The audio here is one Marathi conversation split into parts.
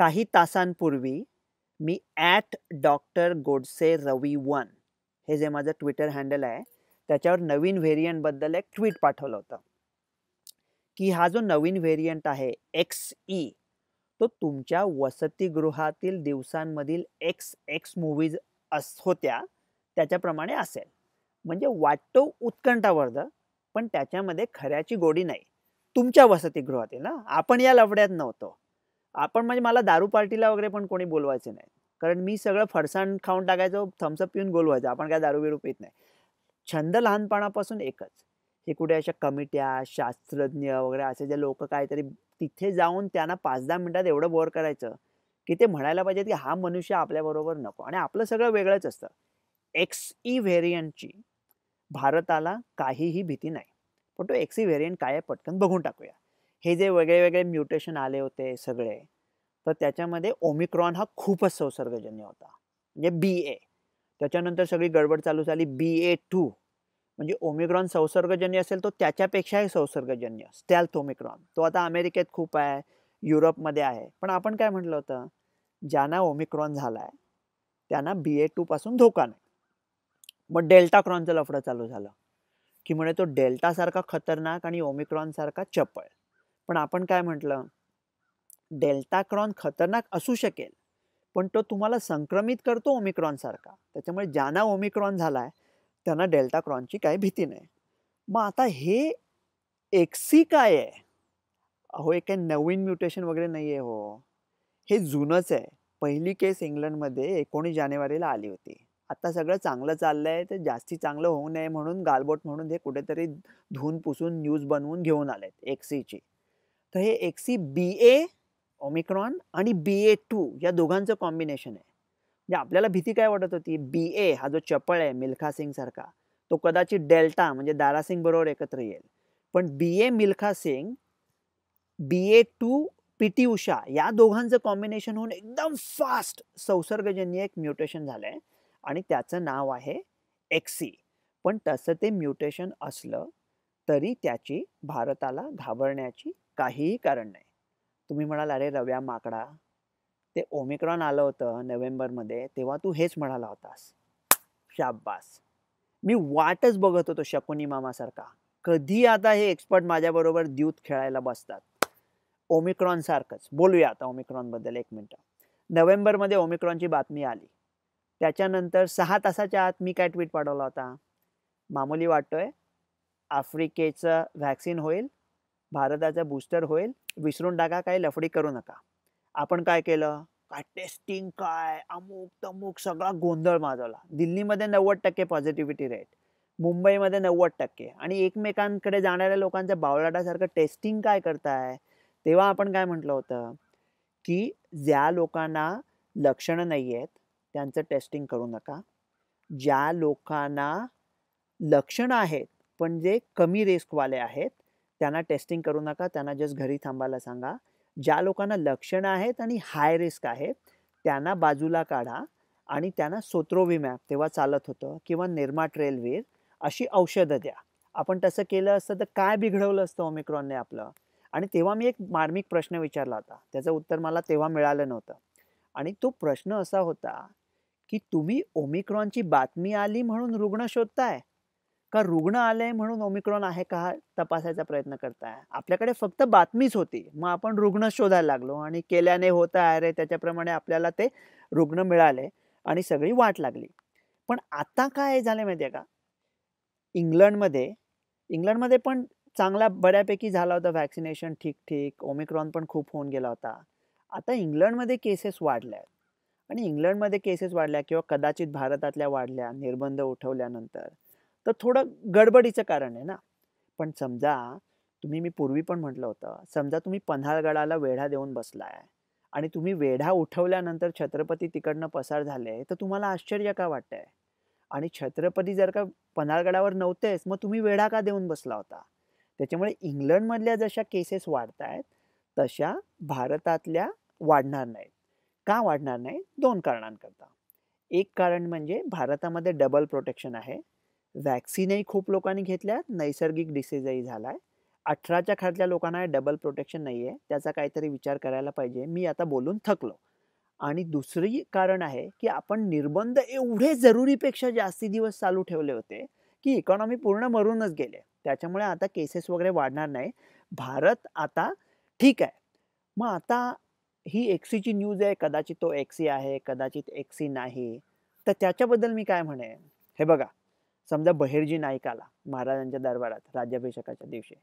काही तासांपूर्वी मी ॲट डॉक्टर गोडसे रवी वन हे जे माझं ट्विटर हँडल आहे त्याच्यावर नवीन व्हेरियंटबद्दल एक ट्विट पाठवलं होतं की हा जो नवीन व्हेरियंट आहे एक्स ई e, तो तुमच्या वसतिगृहातील दिवसांमधील एक्स एक्स मूव्हीज अस होत्या त्याच्याप्रमाणे असेल म्हणजे वाटतो उत्कंठावर्धक पण त्याच्यामध्ये खऱ्याची गोडी नाही तुमच्या वसतिगृहातील ना आपण या लवड्यात नव्हतो आपण म्हणजे मला दारू पार्टीला वगैरे पण कोणी बोलवायचे नाही कारण मी सगळं फरसाण खाऊन टाकायचो थम्सअप पिऊन बोलवायचो आपण काय दारू बिरू पित नाही छंद लहानपणापासून एकच हे कुठे अशा कमिट्या शास्त्रज्ञ वगैरे असे जे लोक काहीतरी तिथे जाऊन त्यांना पाच दहा मिनटात एवढं बोर करायचं की ते म्हणायला पाहिजेत की हा मनुष्य आपल्याबरोबर नको आणि आपलं सगळं वेगळंच असतं एक्स ई व्हेरियंटची भारताला काहीही भीती नाही पण तो एक्स ई व्हेरियंट काय पटकन बघून टाकूया हे जे वेगळे वेगळे म्युटेशन आले होते सगळे तर त्याच्यामध्ये ओमिक्रॉन हा खूपच संसर्गजन्य होता म्हणजे बी ए त्याच्यानंतर सगळी गडबड चालू झाली बी ए टू म्हणजे ओमिक्रॉन संसर्गजन्य असेल तो त्याच्यापेक्षाही संसर्गजन्य स्टॅल्थ ओमिक्रॉन तो आता अमेरिकेत खूप आहे युरोपमध्ये आहे पण आपण काय म्हटलं होतं ज्यांना ओमिक्रॉन झाला आहे त्यांना बी ए टूपासून धोका नाही मग डेल्टा क्रॉनचं लफडं चालू झालं की म्हणे तो डेल्टासारखा खतरनाक आणि ओमिक्रॉनसारखा चपळ पण आपण काय म्हटलं डेल्टाक्रॉन खतरनाक असू शकेल पण तो तुम्हाला संक्रमित करतो ओमिक्रॉन सारखा त्याच्यामुळे ज्यांना ओमिक्रॉन झाला आहे त्यांना डेल्टाक्रॉनची काही भीती नाही मग आता हे एक्सी काय आहे अहो एक काही नवीन म्युटेशन वगैरे नाही आहे हो हे जुनंच आहे पहिली केस इंग्लंडमध्ये एकोणीस जानेवारीला आली होती आता सगळं चांगलं चाललं आहे तर जास्ती चांगलं होऊ नये म्हणून गालबोट म्हणून हे कुठेतरी धुवून पुसून न्यूज बनवून घेऊन आलेत एक्सीची तर हे एक्सी बी ए ओमिक्रॉन आणि बी ए टू या दोघांचं कॉम्बिनेशन आहे म्हणजे आपल्याला भीती काय वाटत होती बी ए हा जो चपळ आहे मिल्खा सिंग सारखा तो कदाचित डेल्टा म्हणजे दारासिंग बरोबर एकत्र येईल पण B A Milkha Singh B A two P T Usha या दोघांचं कॉम्बिनेशन होऊन एकदम फास्ट संसर्गजन्य एक म्युटेशन झालं आहे आणि त्याचं नाव आहे एक्सी पण तसं ते म्युटेशन असलं तरी त्याची भारताला घाबरण्याची काहीही कारण नाही तुम्ही म्हणाल अरे रव्या माकडा ते ओमिक्रॉन आलं होतं नोव्हेंबरमध्ये तेव्हा तू हेच म्हणाला होतास शाब्बास मी वाटच बघत होतो शकुनी मामासारखा कधी आता हे एक्सपर्ट माझ्याबरोबर द्यूत खेळायला बसतात ओमिक्रॉन सारखंच बोलूया आता ओमिक्रॉन बद्दल एक मिनटं नोव्हेंबरमध्ये ओमिक्रॉनची बातमी आली त्याच्यानंतर सहा तासाच्या आत मी काय ट्विट पाठवला होता मामुली वाटतोय आफ्रिकेचं व्हॅक्सिन होईल भारताचा बूस्टर होईल विसरून टाका काही लफडी करू नका आपण काय केलं काय टेस्टिंग काय अमुक तमुक सगळा गोंधळ माजवला दिल्लीमध्ये नव्वद टक्के पॉझिटिव्हिटी रेट मुंबईमध्ये नव्वद टक्के आणि एकमेकांकडे जाणाऱ्या लोकांच्या बावळाटासारखं टेस्टिंग काय करताय तेव्हा आपण काय म्हटलं होतं की ज्या लोकांना लक्षणं नाही आहेत त्यांचं टेस्टिंग करू नका ज्या लोकांना लक्षणं आहेत पण जे कमी रिस्कवाले आहेत त्यांना टेस्टिंग करू नका त्यांना जस्ट घरी थांबायला सांगा ज्या लोकांना लक्षणं आहेत आणि हाय रिस्क आहेत त्यांना बाजूला काढा आणि त्यांना सोत्रोविमॅप तेव्हा चालत होतं किंवा निर्मा ट्रेलवीर अशी औषधं द्या आपण तसं केलं असतं तर काय बिघडवलं असतं ओमिक्रॉनने आपलं आणि तेव्हा मी एक मार्मिक प्रश्न विचारला होता त्याचं उत्तर मला तेव्हा मिळालं नव्हतं आणि तो प्रश्न असा होता की तुम्ही ओमिक्रॉनची बातमी आली म्हणून रुग्ण शोधताय का रुग्ण आले म्हणून ओमिक्रॉन आहे का तपासायचा प्रयत्न करताय आपल्याकडे फक्त बातमीच होती मग आपण रुग्ण शोधायला लागलो आणि केल्याने होत आहे रे त्याच्याप्रमाणे आपल्याला ते रुग्ण मिळाले आणि सगळी वाट लागली पण आता काय झालं माहिती आहे का इंग्लंडमध्ये इंग्लंडमध्ये पण चांगला बऱ्यापैकी झाला होता व्हॅक्सिनेशन ठीक ठीक ओमिक्रॉन पण खूप होऊन गेला होता आता इंग्लंडमध्ये केसेस वाढल्या आणि इंग्लंडमध्ये केसेस वाढल्या किंवा कदाचित भारतातल्या वाढल्या निर्बंध उठवल्यानंतर तर थोडं गडबडीचं कारण आहे ना पण समजा तुम्ही मी पूर्वी पण म्हटलं होतं समजा तुम्ही पन्हाळगडाला वेढा देऊन बसलाय आणि तुम्ही वेढा उठवल्यानंतर छत्रपती तिकडनं पसार झाले तर तुम्हाला आश्चर्य का वाटतंय आणि छत्रपती जर का पन्हाळगडावर नव्हतेच मग तुम्ही वेढा का देऊन बसला होता त्याच्यामुळे इंग्लंडमधल्या जशा केसेस वाढत आहेत तशा भारतातल्या वाढणार नाहीत का वाढणार नाही दोन कारणांकरता एक कारण म्हणजे भारतामध्ये डबल प्रोटेक्शन आहे व्हॅक्सिनही खूप लोकांनी घेतल्या नैसर्गिक डिसीजही झाला आहे अठराच्या खालच्या लोकांना डबल प्रोटेक्शन नाही आहे त्याचा काहीतरी विचार करायला पाहिजे मी आता बोलून थकलो आणि दुसरी कारण आहे की आपण निर्बंध एवढे जरुरीपेक्षा जास्ती दिवस चालू ठेवले होते की इकॉनॉमी पूर्ण मरूनच गेले त्याच्यामुळे आता केसेस वगैरे वाढणार नाही भारत आता ठीक आहे मग आता ही एक्सीची न्यूज आहे कदाचित तो एक्सी आहे कदाचित एक्सी नाही तर त्याच्याबद्दल मी काय म्हणेन हे बघा समजा बहिरजी नाईक आला महाराजांच्या दरबारात राज्याभिषेकाच्या दिवशी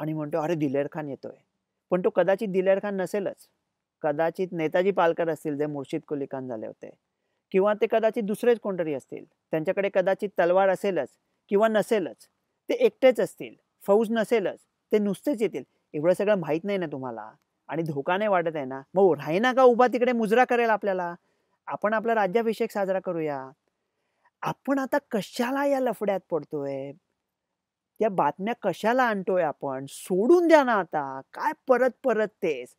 आणि म्हणतो अरे दिलेर खान येतोय पण तो कदाचित दिलेर खान नसेलच कदाचित नेताजी पालकर असतील जे मुर्शिद कुली खान झाले होते किंवा ते कदाचित दुसरेच कोणतरी असतील त्यांच्याकडे कदाचित तलवार असेलच किंवा नसेलच ते एकटेच असतील फौज नसेलच ते नुसतेच येतील एवढं सगळं माहीत नाही ना तुम्हाला आणि धोका नाही वाटत आहे ना मग राही ना का उभा तिकडे मुजरा करेल आपल्याला आपण आपला राज्याभिषेक साजरा करूया आपण आता कशाला या लफड्यात पडतोय त्या बातम्या कशाला आणतोय आपण सोडून द्या ना आता काय परत परत तेच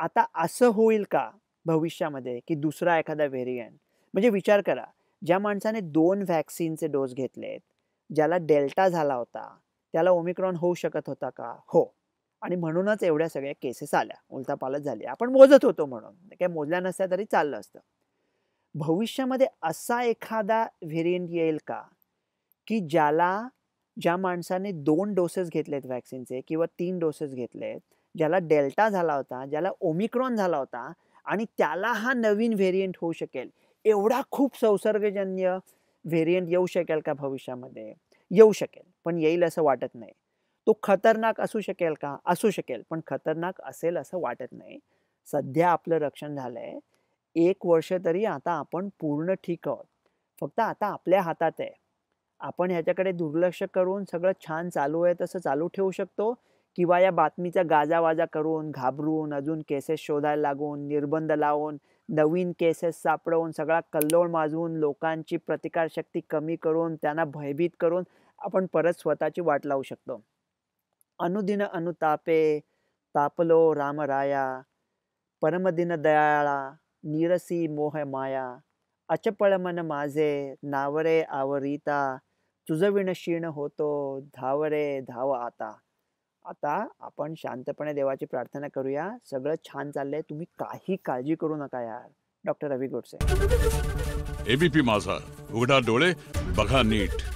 आता असं होईल का भविष्यामध्ये की दुसरा एखादा व्हेरियंट म्हणजे विचार करा ज्या माणसाने दोन व्हॅक्सिनचे डोस घेतलेत ज्याला डेल्टा झाला होता त्याला ओमिक्रॉन होऊ शकत होता का हो आणि म्हणूनच एवढ्या सगळ्या केसेस आल्या पालत झाली आपण मोजत होतो म्हणून काही मोजल्या नसत्या तरी चाललं असतं भविष्यामध्ये असा एखादा व्हेरियंट येईल का की ज्याला ज्या माणसाने दोन डोसेस घेतलेत व्हॅक्सिनचे किंवा तीन डोसेस घेतलेत ज्याला डेल्टा झाला होता ज्याला ओमिक्रॉन झाला होता आणि त्याला हा नवीन व्हेरियंट होऊ शकेल एवढा खूप संसर्गजन्य व्हेरियंट येऊ शकेल का भविष्यामध्ये येऊ शकेल पण येईल असं वाटत नाही तो खतरनाक असू शकेल का असू शकेल पण खतरनाक असेल असं वाटत नाही सध्या आपलं रक्षण झालंय एक वर्ष तरी आता आपण पूर्ण ठीक आहोत फक्त आता आपल्या हातात आहे आपण ह्याच्याकडे दुर्लक्ष करून सगळं छान चालू आहे तसं चालू ठेवू शकतो किंवा या बातमीचा गाजावाजा करून घाबरून अजून केसेस शोधायला लागून निर्बंध लावून नवीन केसेस सापडवून सगळा कल्लोळ माजवून लोकांची प्रतिकारशक्ती कमी करून त्यांना भयभीत करून आपण परत स्वतःची वाट लावू शकतो अनुदिन अनुतापे तापलो रामराया परमदिन दयाळा निरसी मोह माया अचपळ मन माझे नावरे आवरीता, तुझविण क्षीण होतो धावरे धाव आता आता आपण शांतपणे देवाची प्रार्थना करूया सगळं छान चाललंय तुम्ही काही काळजी करू नका यार डॉक्टर रवी गोडसे एबीपी माझा उघडा डोळे बघा नीट